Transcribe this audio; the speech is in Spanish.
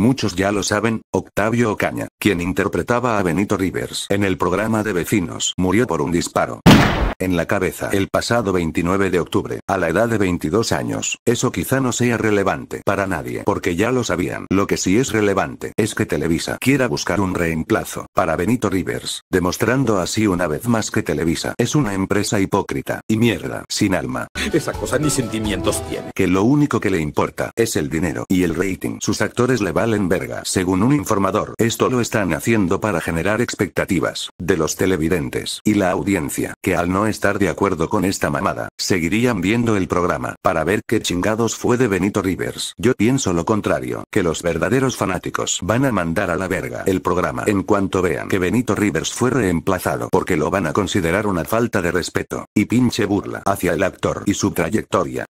Muchos ya lo saben, Octavio Ocaña, quien interpretaba a Benito Rivers en el programa de vecinos, murió por un disparo en la cabeza el pasado 29 de octubre, a la edad de 22 años. Eso quizá no sea relevante para nadie, porque ya lo sabían. Lo que sí es relevante es que Televisa quiera buscar un reemplazo para Benito Rivers, demostrando así una vez más que Televisa es una empresa hipócrita y mierda, sin alma. Esa cosa ni sentimientos tiene. Que lo único que le importa es el dinero y el rating. Sus actores le valen verga, según un informador. Esto lo están haciendo para generar expectativas de los televidentes y la audiencia, que al no estar de acuerdo con esta mamada. Seguirían viendo el programa para ver qué chingados fue de Benito Rivers. Yo pienso lo contrario, que los verdaderos fanáticos van a mandar a la verga el programa en cuanto vean que Benito Rivers fue reemplazado porque lo van a considerar una falta de respeto y pinche burla hacia el actor y su trayectoria.